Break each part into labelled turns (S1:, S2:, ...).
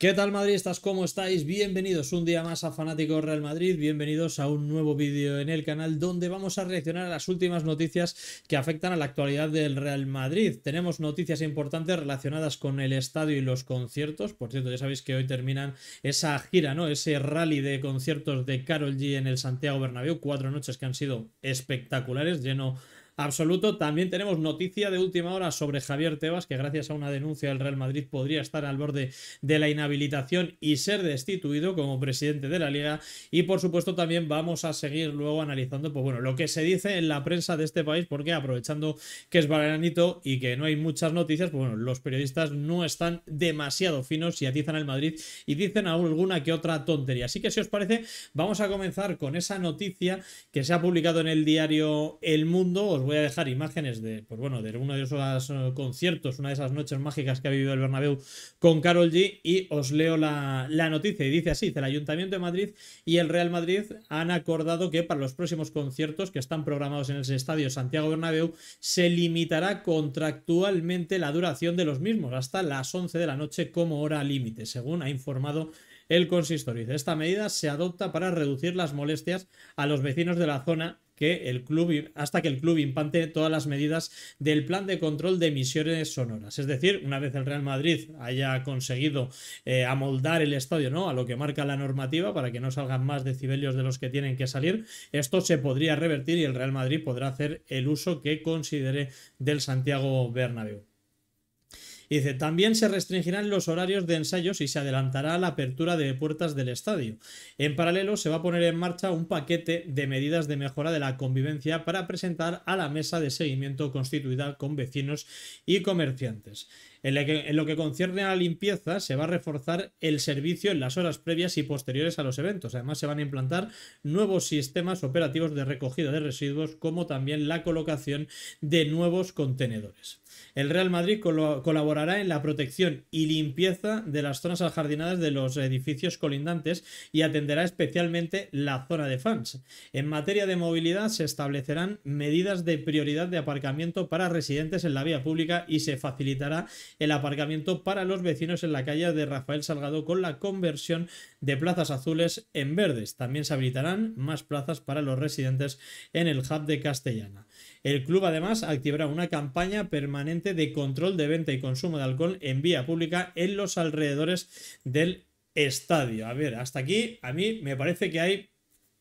S1: ¿Qué tal madridistas? ¿Cómo estáis? Bienvenidos un día más a Fanáticos Real Madrid, bienvenidos a un nuevo vídeo en el canal donde vamos a reaccionar a las últimas noticias que afectan a la actualidad del Real Madrid. Tenemos noticias importantes relacionadas con el estadio y los conciertos, por cierto ya sabéis que hoy terminan esa gira, ¿no? Ese rally de conciertos de Carol G en el Santiago Bernabéu, cuatro noches que han sido espectaculares, lleno absoluto. También tenemos noticia de última hora sobre Javier Tebas, que gracias a una denuncia del Real Madrid podría estar al borde de la inhabilitación y ser destituido como presidente de la liga. Y por supuesto también vamos a seguir luego analizando, pues bueno, lo que se dice en la prensa de este país, porque aprovechando que es balanito y que no hay muchas noticias, pues bueno, los periodistas no están demasiado finos y atizan al Madrid y dicen alguna que otra tontería. Así que si os parece, vamos a comenzar con esa noticia que se ha publicado en el diario El Mundo. Os voy a dejar imágenes de, pues bueno, de uno de esos eh, conciertos, una de esas noches mágicas que ha vivido el Bernabéu con Carol G. Y os leo la, noticia. Y dice así: el Ayuntamiento de Madrid y el Real Madrid han acordado que para los próximos conciertos que están programados en el estadio Santiago Bernabéu se limitará contractualmente la duración de los mismos hasta las 11 de la noche como hora límite, según ha informado el consistorio. Esta medida se adopta para reducir las molestias a los vecinos de la zona el club, hasta que el club impante todas las medidas del plan de control de emisiones sonoras. Es decir, una vez el Real Madrid haya conseguido eh, amoldar el estadio ¿no? a lo que marca la normativa para que no salgan más decibelios de los que tienen que salir, esto se podría revertir y el Real Madrid podrá hacer el uso que considere del Santiago Bernabéu dice, también se restringirán los horarios de ensayos y se adelantará la apertura de puertas del estadio. En paralelo, se va a poner en marcha un paquete de medidas de mejora de la convivencia para presentar a la mesa de seguimiento constituida con vecinos y comerciantes. En lo, que, en lo, que, concierne a la limpieza, se va a reforzar el servicio en las horas previas y posteriores a los eventos. Además, se van a implantar nuevos sistemas operativos de recogida de residuos, como también la colocación de nuevos contenedores. El Real Madrid colaborará en la protección y limpieza de las zonas ajardinadas de los edificios colindantes y atenderá especialmente la zona de fans. En materia de movilidad se establecerán medidas de prioridad de aparcamiento para residentes en la vía pública y se facilitará el aparcamiento para los vecinos en la calle de Rafael Salgado con la conversión de plazas azules en verdes. También se habilitarán más plazas para los residentes en el hub de Castellana. El club además activará una campaña permanente de control de venta y consumo de alcohol en vía pública en los alrededores del estadio. A ver, hasta aquí a mí me parece que hay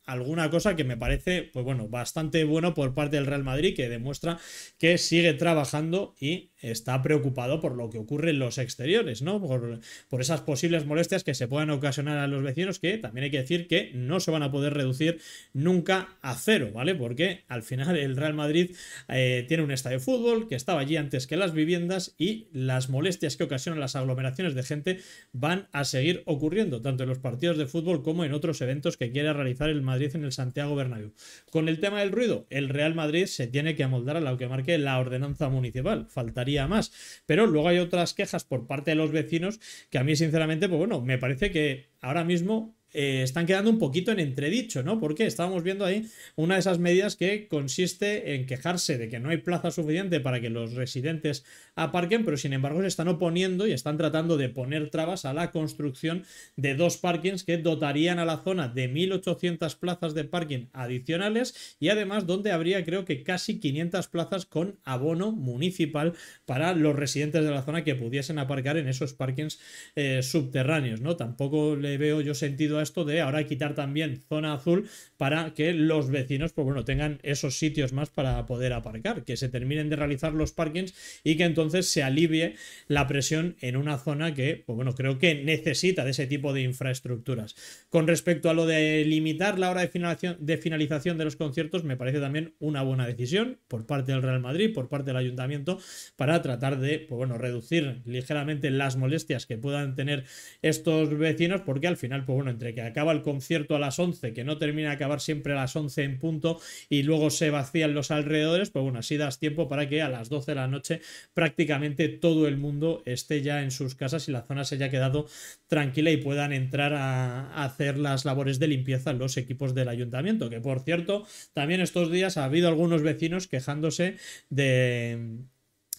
S1: alguna cosa que me parece, pues bueno, bastante bueno por parte del Real Madrid, que demuestra que sigue trabajando y está preocupado por lo que ocurre en los exteriores, ¿no? Por, esas posibles molestias que se puedan ocasionar a los vecinos, que también hay que decir que no se van a poder reducir nunca a cero, ¿vale? Porque al final el Real Madrid eh, tiene un estadio de fútbol que estaba allí antes que las viviendas y las molestias que ocasionan las aglomeraciones de gente van a seguir ocurriendo, tanto en los partidos de fútbol como en otros eventos que quiera realizar el Madrid en el Santiago Bernabéu. Con el tema del ruido, el Real Madrid se tiene que amoldar a lo que marque la ordenanza municipal, faltaría más. Pero luego hay otras quejas por parte de los vecinos que a mí sinceramente, pues bueno, me parece que ahora mismo eh, están quedando un poquito en entredicho, ¿no? Porque estábamos viendo ahí una de esas medidas que consiste en quejarse de que no hay plaza suficiente para que los residentes aparquen, pero sin embargo se están oponiendo y están tratando de poner trabas a la construcción de dos parkings que dotarían a la zona de 1.800 plazas de parking adicionales y además donde habría creo que casi 500 plazas con abono municipal para los residentes de la zona que pudiesen aparcar en esos parkings eh, subterráneos, ¿no? Tampoco le veo yo sentido esto de ahora quitar también zona azul para que los vecinos, pues bueno, tengan esos sitios más para poder aparcar, que se terminen de realizar los parkings y que entonces se alivie la presión en una zona que, pues bueno, creo que necesita de ese tipo de infraestructuras. Con respecto a lo de limitar la hora de finalización de, los conciertos, me parece también una buena decisión por parte del Real Madrid, por parte del ayuntamiento, para tratar de, pues bueno, reducir ligeramente las molestias que puedan tener estos vecinos, porque al final, pues bueno, entre que acaba el concierto a las 11, que no termina de acabar siempre a las 11 en punto y luego se vacían los alrededores, pues bueno, así das tiempo para que a las 12 de la noche prácticamente todo el mundo esté ya en sus casas y la zona se haya quedado tranquila y puedan entrar a hacer las labores de limpieza los equipos del ayuntamiento, que por cierto, también estos días ha habido algunos vecinos quejándose de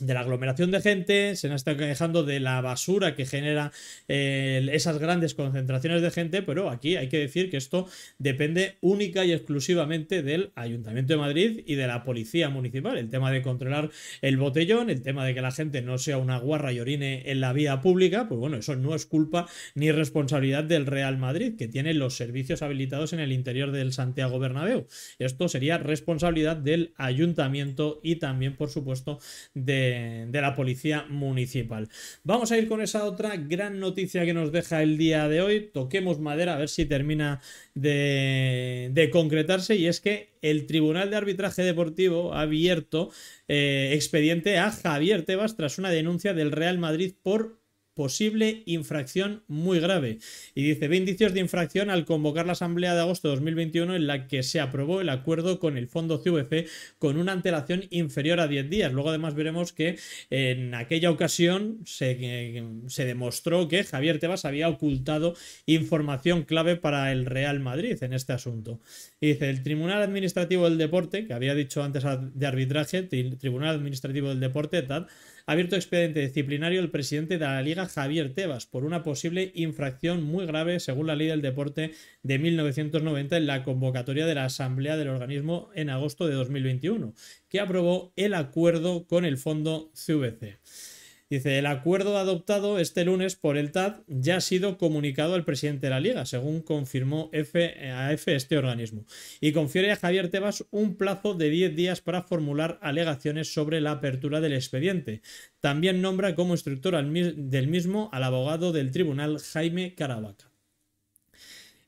S1: de la aglomeración de gente, se nos está quejando de la basura que genera eh, esas grandes concentraciones de gente, pero aquí hay que decir que esto depende única y exclusivamente del Ayuntamiento de Madrid y de la Policía Municipal. El tema de controlar el botellón, el tema de que la gente no sea una guarra y orine en la vía pública, pues bueno, eso no es culpa ni responsabilidad del Real Madrid, que tiene los servicios habilitados en el interior del Santiago Bernabéu. Esto sería responsabilidad del Ayuntamiento y también, por supuesto, de de, la policía municipal. Vamos a ir con esa otra gran noticia que nos deja el día de hoy. Toquemos madera a ver si termina de, concretarse y es que el Tribunal de Arbitraje Deportivo ha abierto eh, expediente a Javier Tebas tras una denuncia del Real Madrid por posible infracción muy grave. Y dice ve indicios de infracción al convocar la Asamblea de agosto de 2021 en la que se aprobó el acuerdo con el Fondo CVC con una antelación inferior a 10 días. Luego además veremos que en aquella ocasión se, se demostró que Javier Tebas había ocultado información clave para el Real Madrid en este asunto. Y dice el Tribunal Administrativo del Deporte, que había dicho antes de arbitraje, Tribunal Administrativo del Deporte, tal, ha abierto expediente disciplinario el presidente de la Liga, Javier Tebas, por una posible infracción muy grave según la ley del deporte de 1990 en la convocatoria de la Asamblea del organismo en agosto de 2021, que aprobó el acuerdo con el fondo CVC. Dice, el acuerdo adoptado este lunes por el TAD ya ha sido comunicado al presidente de la liga, según confirmó AF este organismo, y confiere a Javier Tebas un plazo de 10 días para formular alegaciones sobre la apertura del expediente. También nombra como instructor del mismo al abogado del tribunal Jaime Caravaca.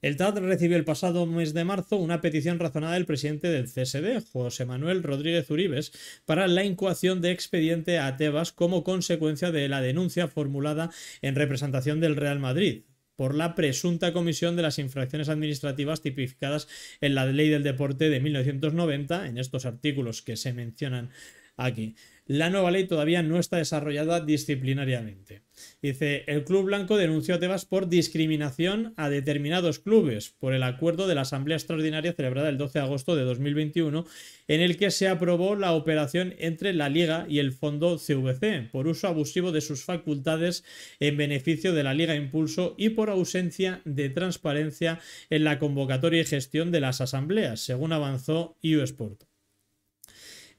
S1: El TAD recibió el pasado mes de marzo una petición razonada del presidente del CSD, José Manuel Rodríguez Uribes, para la incoación de expediente a Tebas como consecuencia de la denuncia formulada en representación del Real Madrid por la presunta comisión de las infracciones administrativas tipificadas en la Ley del Deporte de 1990, en estos artículos que se mencionan aquí la nueva ley todavía no está desarrollada disciplinariamente. Dice, el Club Blanco denunció a Tebas por discriminación a determinados clubes por el acuerdo de la Asamblea Extraordinaria celebrada el 12 de agosto de 2021, en el que se aprobó la operación entre la Liga y el Fondo CVC por uso abusivo de sus facultades en beneficio de la Liga Impulso y por ausencia de transparencia en la convocatoria y gestión de las asambleas, según avanzó EU Sport.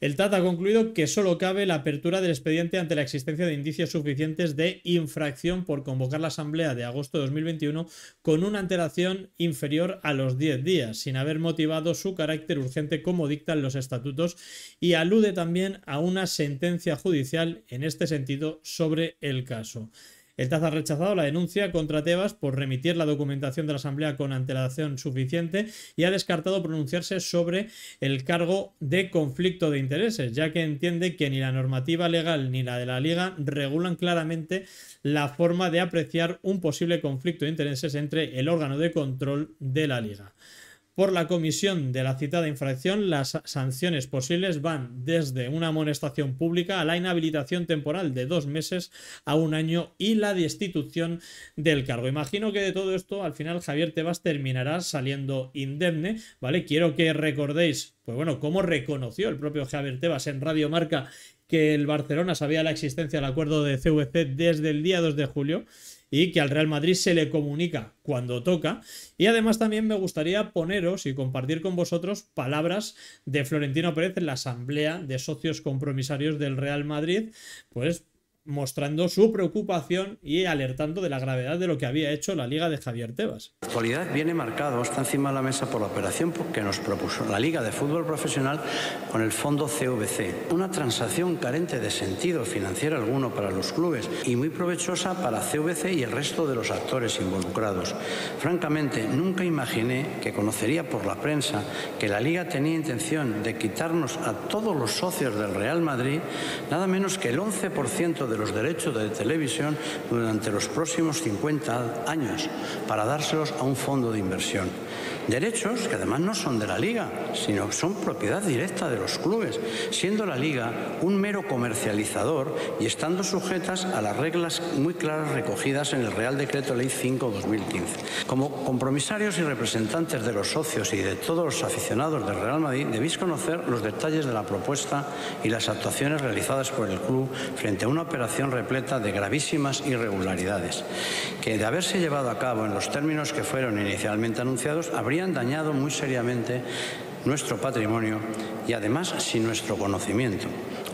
S1: El TAT ha concluido que solo cabe la apertura del expediente ante la existencia de indicios suficientes de infracción por convocar la asamblea de agosto de 2021 con una antelación inferior a los 10 días, sin haber motivado su carácter urgente como dictan los estatutos, y alude también a una sentencia judicial en este sentido sobre el caso. El TAZ ha rechazado la denuncia contra Tebas por remitir la documentación de la Asamblea con antelación suficiente y ha descartado pronunciarse sobre el cargo de conflicto de intereses, ya que entiende que ni la normativa legal ni la de la Liga regulan claramente la forma de apreciar un posible conflicto de intereses entre el órgano de control de la Liga. Por la comisión de la citada infracción, las sanciones posibles van desde una amonestación pública a la inhabilitación temporal de dos meses a un año y la destitución del cargo. Imagino que de todo esto, al final, Javier Tebas terminará saliendo indemne, ¿vale? Quiero que recordéis, pues bueno, cómo reconoció el propio Javier Tebas en Radio Marca que el Barcelona sabía la existencia del acuerdo de CVC desde el día 2 de julio y que al Real Madrid se le comunica cuando toca. Y además también me gustaría poneros y compartir con vosotros palabras de Florentino Pérez en la asamblea de socios compromisarios del Real Madrid, pues mostrando su preocupación y alertando de la gravedad de lo que había hecho la Liga de Javier Tebas.
S2: La actualidad viene marcado, está encima de la mesa por la operación que nos propuso la Liga de Fútbol Profesional con el fondo CVC. Una transacción carente de sentido financiero alguno para los clubes y muy provechosa para CVC y el resto de los actores involucrados. Francamente, nunca imaginé que conocería por la prensa que la Liga tenía intención de quitarnos a todos los socios del Real Madrid nada menos que el 11% de los derechos de televisión durante los próximos 50 años para dárselos a un fondo de inversión. Derechos que además no son de la liga, sino son propiedad directa de los clubes, siendo la liga un mero comercializador y estando sujetas a las reglas muy claras recogidas en el Real Decreto Ley 5-2015. Como compromisarios y representantes de los socios y de todos los aficionados del Real Madrid, debéis conocer los detalles de la propuesta y las actuaciones realizadas por el club frente a una operación repleta de gravísimas irregularidades, que de haberse llevado a cabo en los términos que fueron inicialmente anunciados, habría habrían dañado muy seriamente nuestro patrimonio y además sin nuestro conocimiento.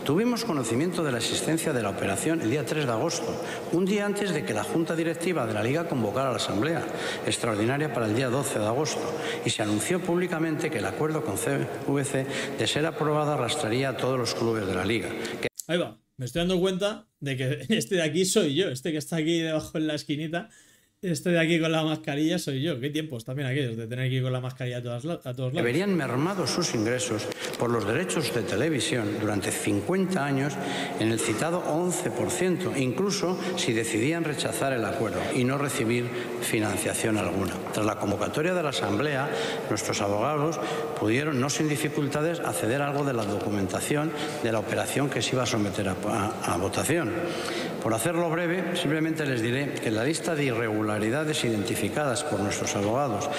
S2: Tuvimos conocimiento de la existencia de la operación el día 3 de agosto, un día antes de que la Junta Directiva de la Liga convocara a la Asamblea Extraordinaria para el día 12 de agosto, y se anunció públicamente que el acuerdo con CVC, de ser aprobado, arrastraría a todos los clubes de la Liga. Ahí va,
S1: me estoy dando cuenta de que este de aquí soy yo, este que está aquí debajo en la esquinita Estoy aquí con la mascarilla soy yo. Qué tiempos también aquellos de tener que ir con la mascarilla a, todos lados. Deberían
S2: mermado sus ingresos por los derechos de televisión durante 50 años en el citado 11%, incluso si decidían rechazar el acuerdo y no recibir financiación alguna. Tras la convocatoria de la Asamblea, nuestros abogados pudieron, no sin dificultades, acceder a algo de la documentación de la operación que se iba a someter a votación. Por hacerlo breve, simplemente les diré que la lista de irregularidades identificadas por nuestros abogados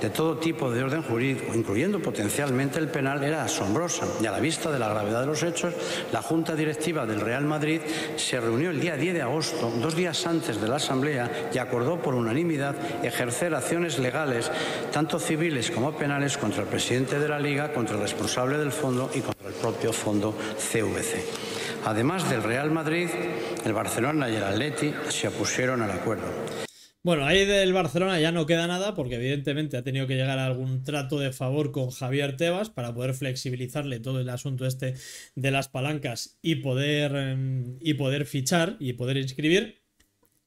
S2: de todo tipo de orden jurídico, incluyendo potencialmente el penal, era asombrosa y a la vista de la gravedad de los hechos, la Junta Directiva del Real Madrid se reunió el día 10 de agosto, dos días antes de la Asamblea, y acordó por unanimidad ejercer acciones legales, tanto civiles como penales, contra el presidente de la Liga, contra el responsable del fondo y contra el propio fondo CVC. Además del Real Madrid, el Barcelona y el Atleti se opusieron al acuerdo.
S1: Bueno, ahí del Barcelona ya no queda nada porque evidentemente ha tenido que llegar a algún trato de favor con Javier Tebas para poder flexibilizarle todo el asunto este de las palancas y poder, em, y poder fichar y poder inscribir.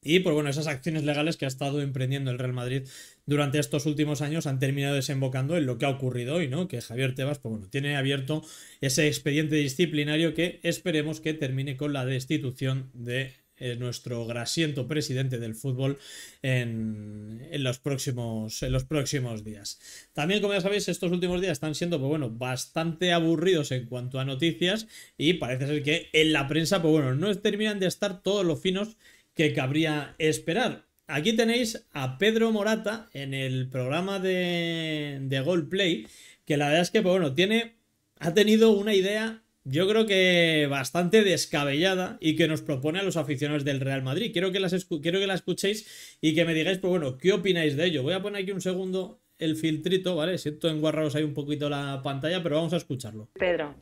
S1: Y pues bueno, esas acciones legales que ha estado emprendiendo el Real Madrid durante estos últimos años han terminado desembocando en lo que ha ocurrido hoy, ¿no? Que Javier Tebas, pues bueno, tiene abierto ese expediente disciplinario que esperemos que termine con la destitución de eh, nuestro grasiento presidente del fútbol en, los próximos, en los próximos días. También, como ya sabéis, estos últimos días están siendo pues bueno, bastante aburridos en cuanto a noticias y parece ser que en la prensa pues bueno, no terminan de estar todos los finos que cabría esperar. Aquí tenéis a Pedro Morata en el programa de, de Play, que la verdad es que, pues bueno, tiene, ha tenido una idea, yo creo que bastante descabellada y que nos propone a los aficionados del Real Madrid. Quiero que, las quiero que la escuchéis y que me digáis, pues bueno, ¿qué opináis de ello? Voy a poner aquí un segundo el filtrito, ¿vale? Siento enguarraros ahí un poquito la pantalla, pero vamos a escucharlo.
S3: Pedro,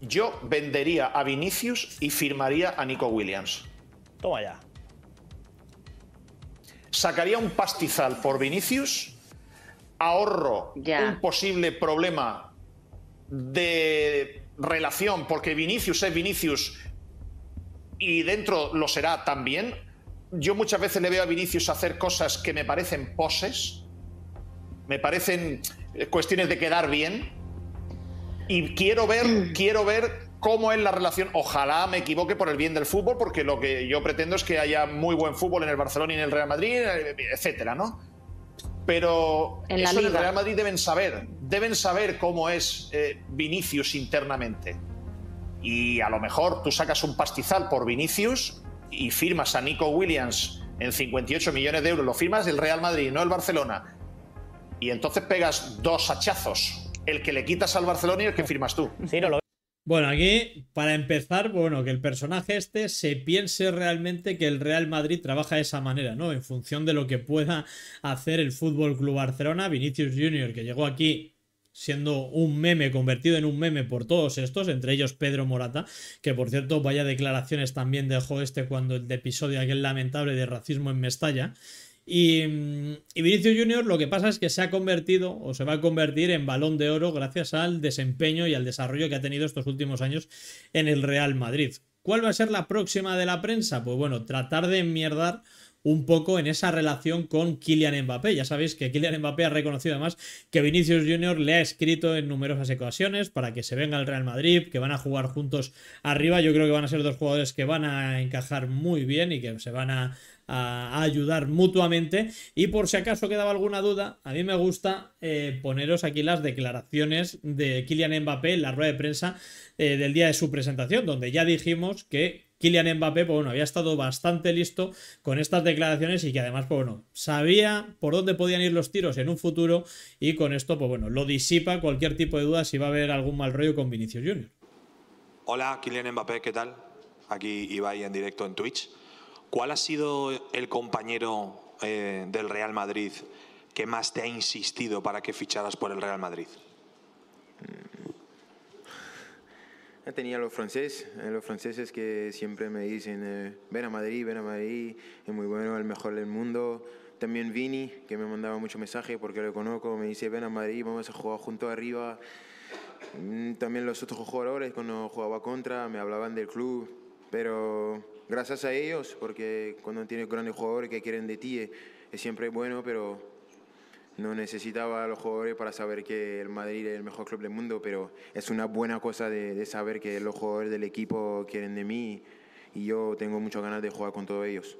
S3: yo vendería a Vinicius y firmaría a Nico Williams. Toma ya. Sacaría un pastizal por Vinicius, ahorro un posible problema de relación, porque Vinicius es Vinicius y dentro lo será también. Yo muchas veces le veo a Vinicius hacer cosas que me parecen poses, me parecen cuestiones de quedar bien y quiero ver, mm. quiero ver cómo es la relación. Ojalá me equivoque por el bien del fútbol, porque lo que yo pretendo es que haya muy buen fútbol en el Barcelona y en el Real Madrid, eh, etcétera, ¿no? Pero eso el Real Madrid deben saber, deben saber cómo es eh, Vinicius internamente. Y a lo mejor tú sacas un pastizal por Vinicius y firmas a Nico Williams en 58 millones de euros, lo firmas el Real Madrid, no el Barcelona. Y entonces pegas dos hachazos el que le quitas al Barcelona y el que firmas tú.
S1: bueno, aquí, para empezar, bueno, que el personaje este se piense realmente que el Real Madrid trabaja de esa manera, ¿no? En función de lo que pueda hacer el Fútbol Club Barcelona, Vinicius Jr. que llegó aquí siendo un meme, convertido en un meme por todos estos, entre ellos Pedro Morata, que por cierto, vaya declaraciones también dejó este cuando el episodio aquel lamentable de racismo en Mestalla, Mm, y, Vinicius Junior lo que pasa es que se ha convertido o se va a convertir en balón de oro gracias al desempeño y al desarrollo que ha tenido estos últimos años en el Real Madrid. ¿Cuál va a ser la próxima de la prensa? Pues bueno, tratar de enmierdar un poco en esa relación con Kylian Mbappé. Ya sabéis que Kylian Mbappé ha reconocido además que Vinicius Junior le ha escrito en numerosas ocasiones para que se venga al Real Madrid, que van a jugar juntos arriba. Yo creo que van a ser dos jugadores que van a encajar muy bien y que se van a, a, ayudar mutuamente. Y por si acaso quedaba alguna duda, a mí me gusta eh, poneros aquí las declaraciones de Kylian Mbappé en la rueda de prensa eh, del día de su presentación, donde ya dijimos que Kylian Mbappé, pues bueno, había estado bastante listo con estas declaraciones y que además, pues bueno, sabía por dónde podían ir los tiros en un futuro y con esto, pues bueno, lo disipa cualquier tipo de duda si va a haber algún mal rollo con Vinicius Jr. Hola,
S4: Kylian Mbappé, ¿qué tal? Aquí Ibai en directo en Twitch. ¿Cuál ha sido el compañero eh, del Real Madrid que más te ha insistido para que ficharas por el Real Madrid? Mm. Tenía los
S3: franceses, eh, los franceses que siempre me dicen, eh, ven a Madrid, ven a Madrid, es muy bueno, el mejor del mundo. También Vini, que me mandaba mucho mensaje porque lo conozco, me dice, ven a Madrid, vamos a jugar junto arriba. Mm, también los otros jugadores, cuando jugaba contra, me hablaban del club, pero gracias a ellos, porque cuando tienes grandes jugadores que quieren de ti eh, es siempre bueno, pero no necesitaba a los jugadores para saber que el Madrid es el mejor club del mundo, pero es una buena cosa de, saber que los jugadores del
S1: equipo quieren de mí y yo tengo muchas ganas de jugar con todos ellos.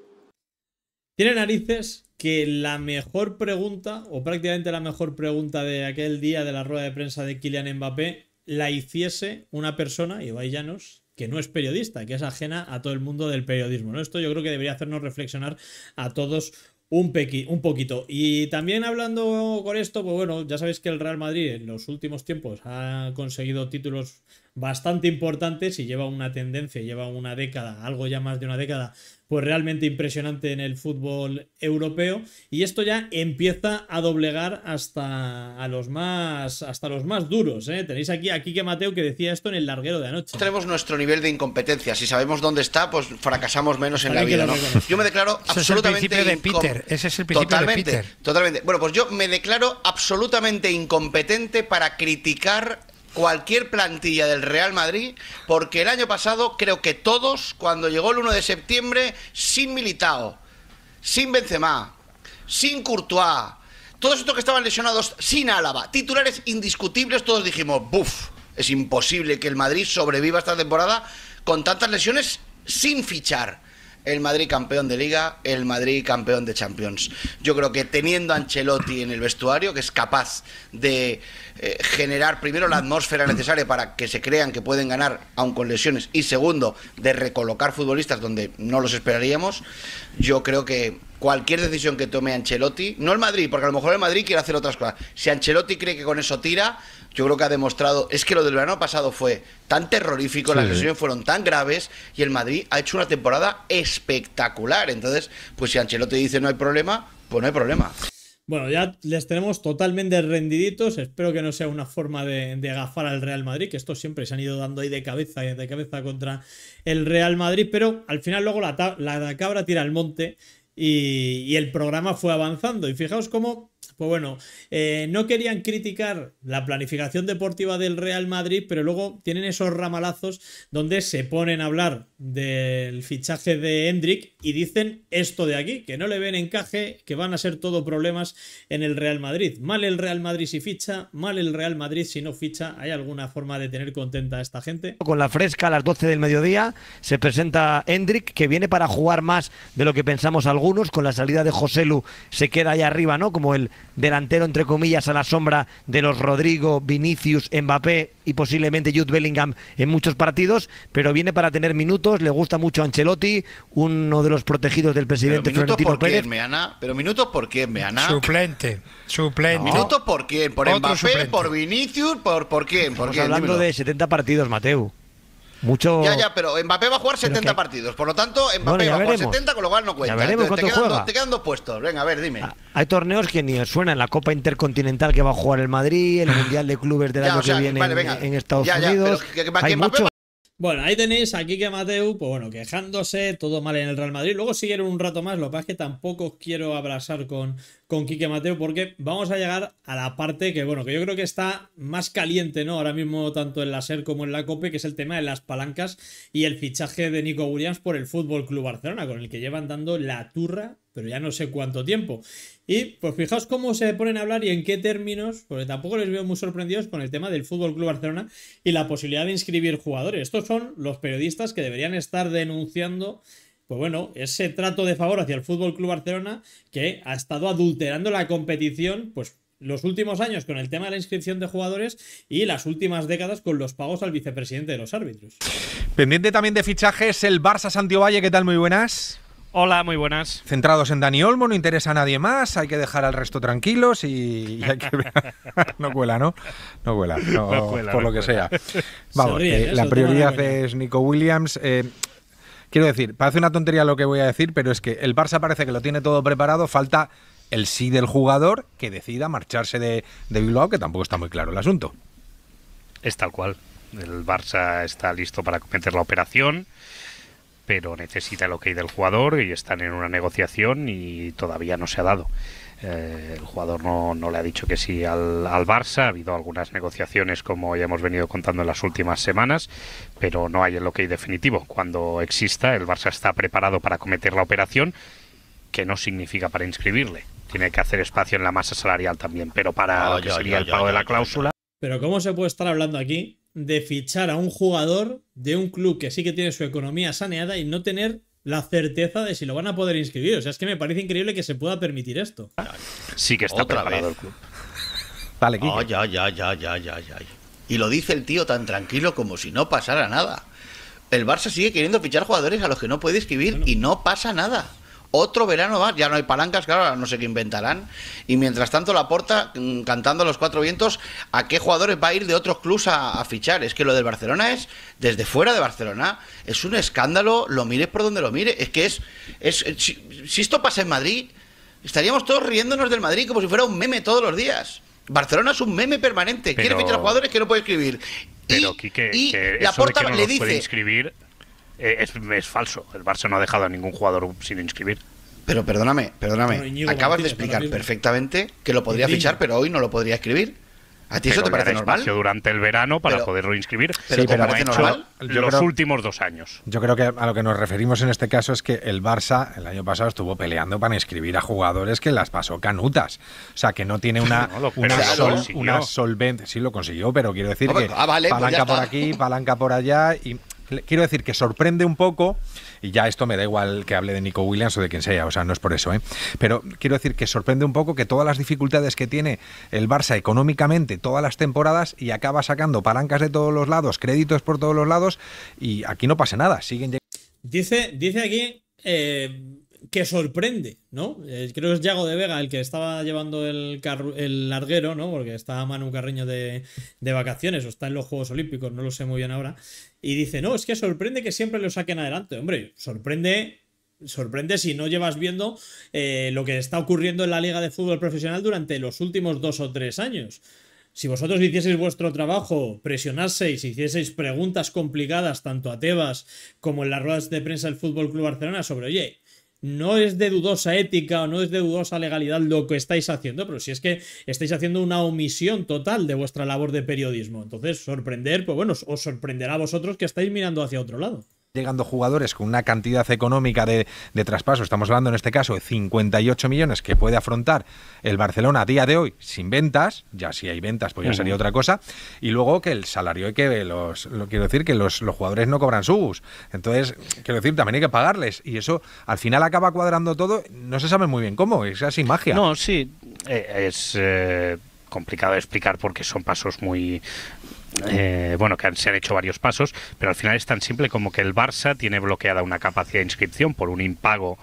S1: Tiene narices que la mejor pregunta, o prácticamente la mejor pregunta de aquel día de la rueda de prensa de Kylian Mbappé, la hiciese una persona, Ibai Llanos, que no es periodista, que es ajena a todo el mundo del periodismo. Esto yo creo que debería hacernos reflexionar a todos un, pequi, un poquito. Y también hablando con esto, pues bueno, ya sabéis que el Real Madrid en los últimos tiempos ha conseguido títulos bastante importante, si lleva una tendencia, lleva una década, algo ya más de una década, pues realmente impresionante en el fútbol europeo y esto ya empieza a doblegar hasta a los más hasta los más duros, ¿eh? Tenéis aquí A que Mateo que decía esto en el larguero de anoche. Tenemos nuestro
S5: nivel de incompetencia, si sabemos dónde está, pues fracasamos menos en la vida, Yo me declaro absolutamente totalmente, Totalmente. Bueno, pues yo me declaro absolutamente incompetente para criticar cualquier plantilla del Real Madrid, porque el año pasado creo que todos, cuando llegó el 1 de septiembre, sin Militao, sin Benzema, sin Courtois, todos estos que estaban lesionados sin Álava, titulares indiscutibles, todos dijimos, buf, es imposible que el Madrid sobreviva esta temporada con tantas lesiones sin fichar el Madrid campeón de Liga, el Madrid campeón de Champions. Yo creo que teniendo a Ancelotti en el vestuario, que es capaz de eh, generar primero la atmósfera necesaria para que se crean que pueden ganar, aun con lesiones, y segundo, de recolocar futbolistas donde no los esperaríamos, yo creo que cualquier decisión que tome Ancelotti, no el Madrid, porque a lo mejor el Madrid quiere hacer otras cosas, si Ancelotti cree que con eso tira, yo creo que ha demostrado, es que lo del verano pasado fue tan terrorífico, las lesiones fueron tan graves y el Madrid ha hecho una temporada espectacular. Entonces, pues si Ancelotti dice no hay problema, pues no hay problema.
S1: Bueno, ya les tenemos totalmente rendiditos. Espero que no sea una forma de, agafar al Real Madrid, que estos siempre se han ido dando ahí de cabeza y de cabeza contra el Real Madrid, pero al final luego la, cabra tira al monte y, y el programa fue avanzando. Y fijaos cómo pues bueno, eh, no querían criticar la planificación deportiva del Real Madrid, pero luego tienen esos ramalazos donde se ponen a hablar del fichaje de Hendrik y dicen esto de aquí, que no le ven encaje, que van a ser todo problemas en el Real Madrid. Mal el Real Madrid si ficha, mal el Real Madrid si no ficha. ¿Hay alguna forma de tener contenta a esta gente? Con la fresca a las 12 del mediodía se presenta Hendrik, que viene para jugar más de lo que pensamos algunos. Con la salida de Joselu se queda ahí arriba, ¿no? Como el delantero entre comillas a la sombra de los Rodrigo, Vinicius, Mbappé y posiblemente Jude Bellingham en muchos partidos, pero viene para tener minutos, le gusta mucho a Ancelotti, uno de los protegidos del presidente pero Florentino por Pero
S5: minutos por quién, Meana? Suplente,
S1: suplente. Minutos
S5: por quién, por Mbappé, por Vinicius, por quién, Estamos hablando de
S1: 70 partidos, Mateo. Mucho... Ya, ya,
S5: pero Mbappé va a jugar 70 partidos. Por lo tanto, Mbappé va a jugar 70, con lo cual no cuenta. te, quedan dos, puestos. Venga, a ver, dime.
S1: Hay torneos que ni os suenan. La Copa Intercontinental que va a jugar el Madrid, el Mundial de Clubes del año que viene en, Estados Unidos. Hay mucho. Bueno, ahí tenéis aquí que Mateu, pues bueno, quejándose, todo mal en el Real Madrid. Luego siguieron un rato más, lo que pasa es que tampoco os quiero abrazar con, con Quique Mateo porque vamos a llegar a la parte que, bueno, que yo creo que está más caliente, ¿no? Ahora mismo tanto en la SER como en la COPE, que es el tema de las palancas y el fichaje de Nico Williams por el Fútbol Club Barcelona, con el que llevan dando la turra, pero ya no sé cuánto tiempo. Y pues fijaos cómo se ponen a hablar y en qué términos, porque tampoco les veo muy sorprendidos con el tema del Fútbol Club Barcelona y la posibilidad de inscribir jugadores. Estos son los periodistas que deberían estar denunciando pues bueno, ese trato de favor hacia el Fútbol Club Barcelona que ha estado adulterando la competición, pues los últimos años con el tema de la inscripción de jugadores y las últimas décadas con los pagos al vicepresidente de los árbitros.
S4: Pendiente también de fichajes el Barça Santiago Valle, ¿qué tal? Muy buenas. Hola, muy buenas. Centrados en Dani Olmo, no interesa a nadie más, hay que dejar al resto tranquilos y, hay que no cuela, ¿no? No cuela, no, no por lo que sea. Vamos, eh, ¿eh? la prioridad es Nico Williams. Eh, Quiero decir, parece una tontería lo que voy a decir, pero es que el Barça parece que lo tiene todo preparado, falta el sí del jugador que decida marcharse de, Bilbao, que tampoco está muy claro el asunto. Es tal cual. El Barça está listo para cometer la
S6: operación pero necesita el ok del jugador y están en una negociación y todavía no se ha dado. Eh, el jugador no, le ha dicho que sí al, Barça, ha habido algunas negociaciones como ya hemos venido contando en las últimas semanas, pero no hay el ok definitivo. Cuando exista, el Barça está preparado para cometer la operación, que no significa para inscribirle. Tiene que hacer espacio en la masa salarial también, pero para ah, que sería el pago de la
S1: cláusula. Pero ¿cómo se puede estar hablando aquí de fichar a un jugador de un club que sí que tiene su economía saneada y no tener la certeza de si lo van a poder inscribir. O sea, es que me parece increíble que se pueda permitir esto.
S5: Sí que está Otra el club. Vale, oh, Y lo dice el tío tan tranquilo como si no pasara nada. El Barça sigue queriendo fichar jugadores a los que no puede inscribir y no pasa nada. Otro verano más, ya no hay palancas, claro, no sé qué inventarán. Y mientras tanto, la porta mm, cantando los cuatro vientos, ¿a qué jugadores va a ir de otros clubs a, fichar? Es que lo del Barcelona es, desde fuera de Barcelona, es un escándalo, lo mires por donde lo mire Es que es, es, eh, si, esto pasa en Madrid, estaríamos todos riéndonos del Madrid como si fuera un meme todos los días. Barcelona es un meme permanente. Quiere fichar a jugadores que no puede escribir. Pero, y, la porta le dice.
S6: Eh, es, falso. El Barça no ha dejado a ningún jugador sin inscribir.
S5: Pero perdóname, perdóname. Acabas de explicar perfectamente que lo podría fichar, pero hoy no lo podría escribir. ¿A ti eso te parece normal?
S6: durante el verano para poderlo inscribir. pero, sí, ha los últimos dos años.
S4: Yo creo que a lo que nos referimos en este caso es que el Barça el año pasado estuvo peleando para inscribir a jugadores que las pasó canutas. O sea, que no tiene una, una, Sí, lo consiguió, pero quiero decir que ah, pues palanca por aquí, palanca por allá y quiero decir que sorprende un poco, y ya esto me da igual que hable de Nico Williams o de quien sea, o sea, no es por eso, ¿eh? pero quiero decir que sorprende un poco que todas las dificultades que tiene el Barça económicamente todas las temporadas y acaba sacando palancas de todos los lados, créditos por todos los lados, y aquí no pasa nada, siguen
S1: Dice, dice aquí eh, que sorprende, ¿no? Eh, creo que es Yago de Vega el que estaba llevando el, larguero, ¿no? Porque está Manu Carreño de, de, vacaciones o está en los Juegos Olímpicos, no lo sé muy bien ahora. Y dice, no, es que sorprende que siempre lo saquen adelante. Hombre, sorprende sorprende si no llevas viendo eh, lo que está ocurriendo en la Liga de Fútbol Profesional durante los últimos dos o tres años. Si vosotros hicieseis vuestro trabajo, presionaseis, hicieseis preguntas complicadas tanto a Tebas como en las ruedas de prensa del Fútbol Club Barcelona sobre, oye, no es de dudosa ética o no es de dudosa legalidad lo que estáis haciendo, pero si es que estáis haciendo una omisión total de vuestra labor de periodismo. Entonces, sorprender, pues bueno, os sorprenderá a vosotros que estáis mirando hacia otro lado
S4: llegando jugadores con una cantidad económica de, de, traspaso, estamos hablando en este caso de 58 millones que puede afrontar el Barcelona a día de hoy sin ventas, ya si hay ventas pues ya sería otra cosa, y luego que el salario hay que los, lo, quiero decir que los, jugadores no cobran subs, entonces quiero decir también hay que pagarles y eso al final acaba cuadrando todo, no se sabe muy bien cómo, es así magia. No, sí,
S6: e, es eh, complicado de explicar porque son pasos muy eh, bueno, que se han hecho varios pasos, pero al final es tan simple como que el Barça tiene bloqueada una capacidad de inscripción por un impago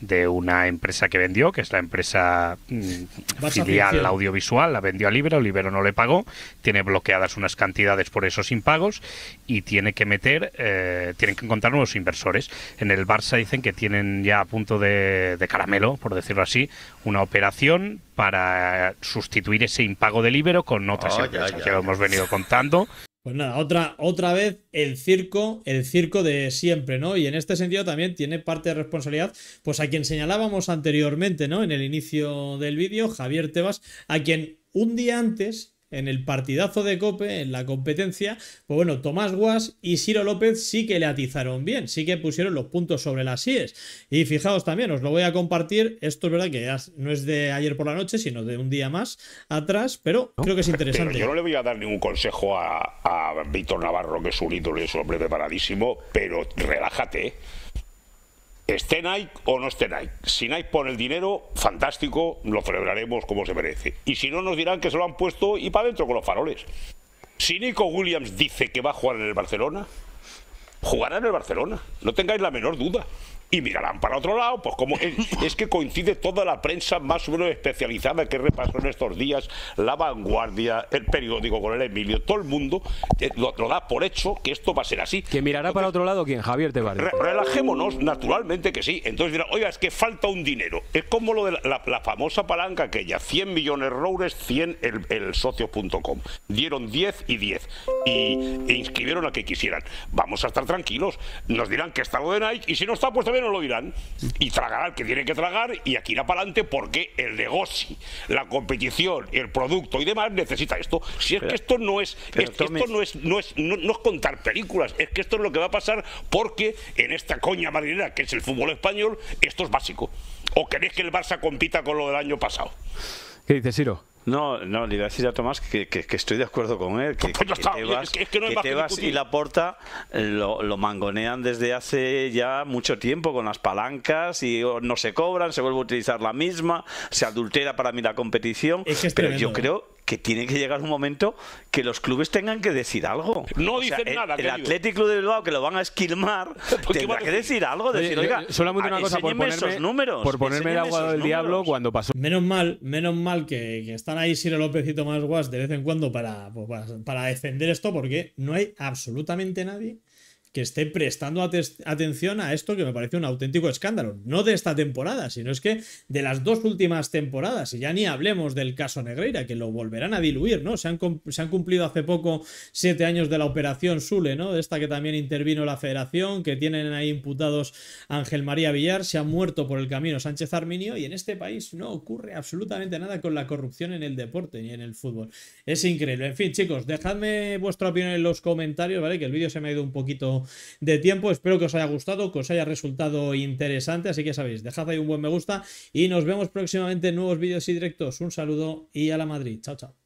S6: de una empresa que vendió, que es la empresa mm, filial audiovisual, la vendió a Libero, Libero no le pagó, tiene bloqueadas unas cantidades por esos impagos y tiene que meter, eh, tienen que encontrar nuevos inversores. En el Barça dicen que tienen ya a punto de, caramelo, por decirlo así, una operación para sustituir ese impago de Libero con otras oh, que lo hemos venido contando
S1: pues nada, otra, otra vez el circo, el circo de siempre, ¿no? Y en este sentido también tiene parte de responsabilidad, pues a quien señalábamos anteriormente, ¿no? En el inicio del vídeo, Javier Tebas, a quien un día antes en el partidazo de Cope, en la competencia, pues bueno, Tomás Guas y Ciro López sí que le atizaron bien, sí que pusieron los puntos sobre las IES. Y fijaos también, os lo voy a compartir, esto es verdad que no es de ayer por la noche, sino de un día más atrás, pero creo que es interesante. yo
S7: no le voy a dar ningún consejo a, a Víctor Navarro, que es un ídolo y es un hombre preparadísimo, pero relájate. ¿eh? Esté Nike o no esté Nike. Si Nike pone el dinero, fantástico, lo celebraremos como se merece. Y si no, nos dirán que se lo han puesto y para adentro con los faroles. Si Nico Williams dice que va a jugar en el Barcelona, jugará en el Barcelona. No tengáis la menor duda y mirarán para otro lado, pues como es, que coincide toda la prensa más o menos especializada que repasó en estos días, La Vanguardia, el periódico con el Emilio, todo el mundo eh, lo, da por hecho que esto va a ser así. Que mirará para otro lado quien Javier te relajémonos, naturalmente que sí. Entonces dirá, oiga, es que falta un dinero. Es como lo de la, famosa palanca aquella, 100 millones roures, 100 el, socio.com. Dieron 10 y 10 y, e inscribieron a que quisieran. Vamos a estar tranquilos. Nos dirán que está lo de Nike y si no está, pues no lo dirán y tragará que tiene que tragar y aquí irá para adelante porque el negocio, la competición, el producto y demás necesita esto. Si es que esto no es, esto no es, no es, no, es contar películas, es que esto es lo que va a pasar porque en esta coña marinera que es el fútbol español, esto es básico. ¿O queréis que el Barça compita con lo del año pasado?
S1: ¿Qué dices, Siro? No, no, le iba a decir a Tomás que, que, estoy de acuerdo con él, que, pues que Tebas, y Laporta eh, lo, lo mangonean desde hace ya mucho tiempo con las palancas y no se cobran, se vuelve a utilizar la misma, se adultera para mí la competición, pero yo ¿eh? creo que tiene que llegar un momento que los clubes tengan que decir algo. No dicen el, nada. El, Athletic de Bilbao, que lo van a esquilmar, tendrá que decir algo. Decir, oiga, solamente una cosa, por ponerme, números, por ponerme el agua del diablo cuando pasó. Menos mal, menos mal que, están ahí Siro López y Tomás Guas de vez en cuando pues, para defender esto, porque no hay absolutamente nadie que esté prestando atención a esto que me parece un auténtico escándalo. No de esta temporada, sino es que de las dos últimas temporadas, y ya ni hablemos del caso Negreira, que lo volverán a diluir, ¿no? Se han, cumplido hace poco siete años de la operación Sule, ¿no? De esta que también intervino la federación, que tienen ahí imputados Ángel María Villar, se ha muerto por el camino Sánchez Arminio, y en este país no ocurre absolutamente nada con la corrupción en el deporte ni en el fútbol. Es increíble. En fin, chicos, dejadme vuestra opinión en los comentarios, ¿vale? Que el vídeo se me ha ido un poquito de tiempo. Espero que os haya gustado, que os haya resultado interesante. Así que ya sabéis, dejad ahí un buen me gusta y nos vemos próximamente en nuevos vídeos y directos. Un saludo y a la Madrid. Chao, chao.